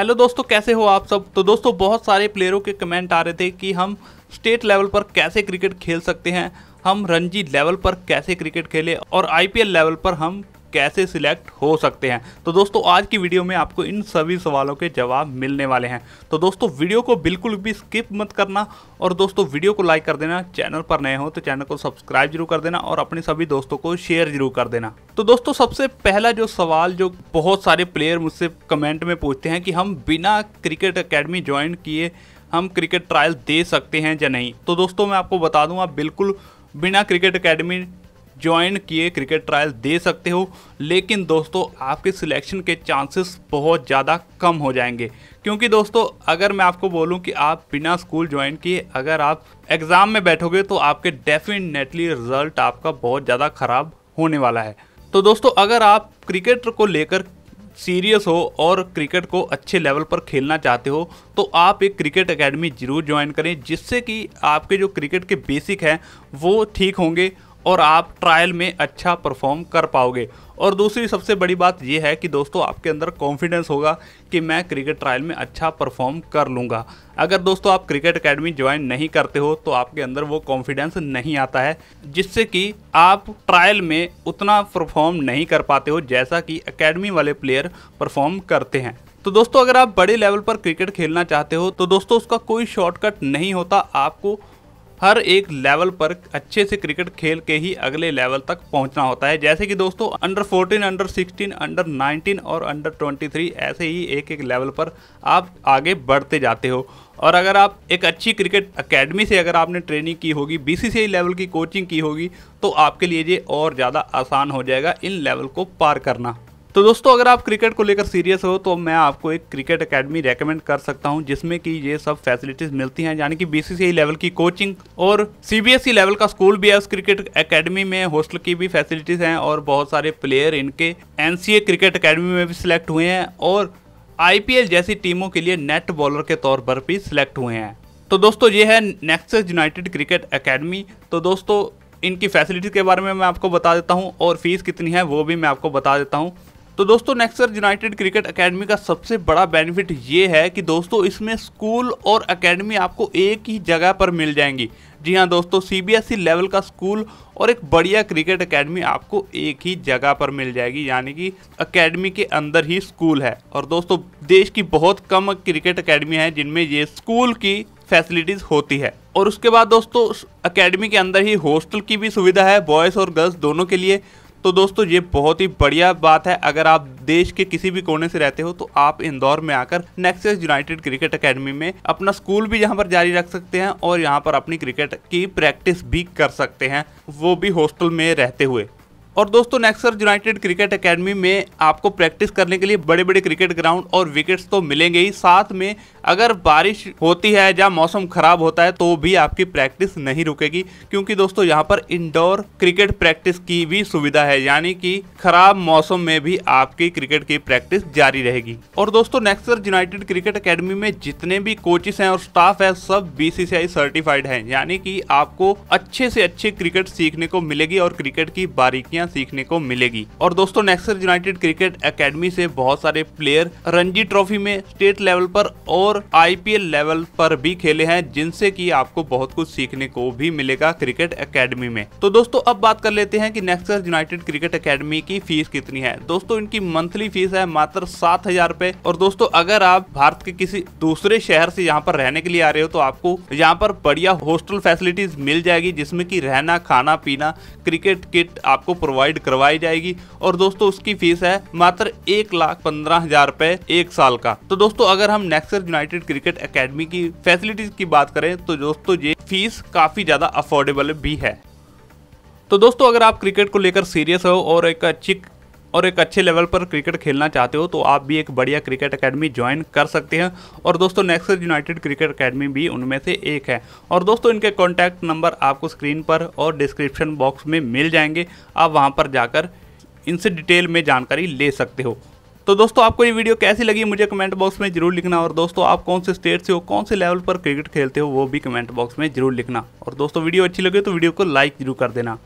hello दोस्तों कैसे हो आप सब तो दोस्तों बहुत सारे प्लेयरों के कमेंट आ रहे थे कि हम स्टेट लेवल पर कैसे क्रिकेट खेल सकते हैं हम रणजी लेवल पर कैसे क्रिकेट खेले और आईपीएल लेवल पर हम कैसे सिलेक्ट हो सकते हैं तो दोस्तों आज की वीडियो में आपको इन सभी सवालों के जवाब मिलने वाले हैं तो दोस्तों वीडियो को बिल्कुल भी स्किप मत करना और दोस्तों वीडियो को लाइक कर देना चैनल पर नए हो तो चैनल को सब्सक्राइब जरूर कर देना और अपने सभी दोस्तों को शेयर जरूर कर देना तो दोस्तों सबसे पहला जो सवाल जो बहुत सारे प्लेयर मुझसे कमेंट में पूछते हैं कि हम बिना क्रिकेट अकेडमी ज्वाइन किए हम क्रिकेट ट्रायल दे सकते हैं या नहीं तो दोस्तों मैं आपको बता दूँ आप बिल्कुल बिना क्रिकेट अकेडमी ज्वाइन किए क्रिकेट ट्रायल दे सकते हो लेकिन दोस्तों आपके सिलेक्शन के चांसेस बहुत ज़्यादा कम हो जाएंगे क्योंकि दोस्तों अगर मैं आपको बोलूं कि आप बिना स्कूल ज्वाइन किए अगर आप एग्ज़ाम में बैठोगे तो आपके डेफिनेटली रिजल्ट आपका बहुत ज़्यादा ख़राब होने वाला है तो दोस्तों अगर आप क्रिकेट को लेकर सीरियस हो और क्रिकेट को अच्छे लेवल पर खेलना चाहते हो तो आप एक क्रिकेट एकेडमी ज़रूर ज्वाइन करें जिससे कि आपके जो क्रिकेट के बेसिक हैं वो ठीक होंगे और आप ट्रायल में अच्छा परफॉर्म कर पाओगे और दूसरी सबसे बड़ी बात यह है कि दोस्तों आपके अंदर कॉन्फिडेंस होगा कि मैं क्रिकेट ट्रायल में अच्छा परफॉर्म कर लूँगा अगर दोस्तों आप क्रिकेट अकेडमी ज्वाइन नहीं करते हो तो आपके अंदर वो कॉन्फिडेंस नहीं आता है जिससे कि आप ट्रायल में उतना परफॉर्म नहीं कर पाते हो जैसा कि अकेडमी वाले प्लेयर परफॉर्म करते हैं तो दोस्तों अगर आप बड़े लेवल पर क्रिकेट खेलना चाहते हो तो दोस्तों उसका कोई शॉर्टकट नहीं होता आपको हर एक लेवल पर अच्छे से क्रिकेट खेल के ही अगले लेवल तक पहुंचना होता है जैसे कि दोस्तों अंडर 14, अंडर 16, अंडर 19 और अंडर 23 ऐसे ही एक एक लेवल पर आप आगे बढ़ते जाते हो और अगर आप एक अच्छी क्रिकेट एकेडमी से अगर आपने ट्रेनिंग की होगी बीसीसीआई लेवल की कोचिंग की होगी तो आपके लिए ये और ज़्यादा आसान हो जाएगा इन लेवल को पार करना तो दोस्तों अगर आप क्रिकेट को लेकर सीरियस हो तो मैं आपको एक क्रिकेट एकेडमी रेकमेंड कर सकता हूं जिसमें कि ये सब फैसिलिटीज मिलती हैं यानी कि बीसीसीआई लेवल की कोचिंग और सीबीएसई लेवल e का स्कूल भी है उस क्रिकेट एकेडमी में हॉस्टल की भी फैसिलिटीज हैं और बहुत सारे प्लेयर इनके एन क्रिकेट अकेडमी में भी सिलेक्ट हुए हैं और आई जैसी टीमों के लिए नेट बॉलर के तौर पर भी सिलेक्ट हुए हैं तो दोस्तों ये है नेक्सस यूनाइटेड क्रिकेट अकेडमी तो दोस्तों इनकी फैसिलिटीज़ के बारे में मैं आपको बता देता हूँ और फीस कितनी है वो भी मैं आपको बता देता हूँ तो दोस्तों नेक्सर यूनाइटेड क्रिकेट अकेडमी का सबसे बड़ा बेनिफिट ये है कि दोस्तों इसमें स्कूल और अकेडमी आपको एक ही जगह पर मिल जाएंगी जी हाँ दोस्तों सीबीएसई लेवल e का स्कूल और एक बढ़िया क्रिकेट एकेडमी आपको एक ही जगह पर मिल जाएगी यानी कि एकेडमी के अंदर ही स्कूल है और दोस्तों देश की बहुत कम क्रिकेट एकेडमी है जिनमें ये स्कूल की फैसिलिटीज़ होती है और उसके बाद दोस्तों अकेडमी के अंदर ही हॉस्टल की भी सुविधा है बॉयज़ और गर्ल्स दोनों के लिए तो दोस्तों ये बहुत ही बढ़िया बात है अगर आप देश के किसी भी कोने से रहते हो तो आप इंदौर में आकर नेक्सेस यूनाइटेड क्रिकेट एकेडमी में अपना स्कूल भी यहाँ पर जारी रख सकते हैं और यहाँ पर अपनी क्रिकेट की प्रैक्टिस भी कर सकते हैं वो भी हॉस्टल में रहते हुए और दोस्तों नेक्सर यूनाइटेड क्रिकेट अकेडमी में आपको प्रैक्टिस करने के लिए बड़े बड़े क्रिकेट ग्राउंड और विकेट्स तो मिलेंगे ही साथ में अगर बारिश होती है या मौसम खराब होता है तो भी आपकी प्रैक्टिस नहीं रुकेगी क्योंकि दोस्तों यहाँ पर इंडोर क्रिकेट प्रैक्टिस की भी सुविधा है यानी कि खराब मौसम में भी आपकी क्रिकेट की प्रैक्टिस जारी रहेगी और दोस्तों नेक्सर यूनाइटेड क्रिकेट अकेडमी में जितने भी कोचेस हैं और स्टाफ है सब बीसीसीआई सर्टिफाइड है यानी कि आपको अच्छे से अच्छे क्रिकेट सीखने को मिलेगी और क्रिकेट की बारीकियां सीखने को मिलेगी और दोस्तों नेक्सर यूनाइटेड क्रिकेट अकेडमी से बहुत सारे प्लेयर रणजी ट्रॉफी में स्टेट लेवल पर और आईपीएल लेवल पर भी खेले हैं जिनसे की आपको बहुत कुछ सीखने को भी मिलेगा क्रिकेट अकेडमी में तो दोस्तों अब बात कर लेते हैं की नेक्सर यूनाइटेड क्रिकेट अकेडमी की फीस कितनी है दोस्तों इनकी मंथली फीस है मात्र सात हजार और दोस्तों अगर आप भारत के किसी दूसरे शहर से यहाँ पर रहने के लिए आ रहे हो तो आपको यहाँ पर बढ़िया हॉस्टल फैसिलिटीज मिल जाएगी जिसमें की रहना खाना पीना क्रिकेट किट आपको प्रोवाइड करवाई जाएगी और दोस्तों उसकी फीस है मात्र एक लाख पंद्रह हजार रुपए एक साल का तो दोस्तों अगर हम नेक्सर यूनाइटेड क्रिकेट एकेडमी की फैसिलिटीज की बात करें तो दोस्तों ये फीस काफी ज्यादा अफोर्डेबल भी है तो दोस्तों अगर आप क्रिकेट को लेकर सीरियस हो और एक अच्छी और एक अच्छे लेवल पर क्रिकेट खेलना चाहते हो तो आप भी एक बढ़िया क्रिकेट अकेडमी ज्वाइन कर सकते हैं और दोस्तों नेक्सस यूनाइटेड क्रिकेट अकेडमी भी उनमें से एक है और दोस्तों इनके कॉन्टैक्ट नंबर आपको स्क्रीन पर और डिस्क्रिप्शन बॉक्स में मिल जाएंगे आप वहाँ पर जाकर इनसे डिटेल में जानकारी ले सकते हो तो दोस्तों आपको ये वीडियो कैसी लगी मुझे कमेंट बॉक्स में जरूर लिखना और दोस्तों आप कौन से स्टेट से हो कौन से लेवल पर क्रिकेट खेलते हो वो भी कमेंट बॉक्स में जरूर लिखना और दोस्तों वीडियो अच्छी लगे तो वीडियो को लाइक जरूर कर देना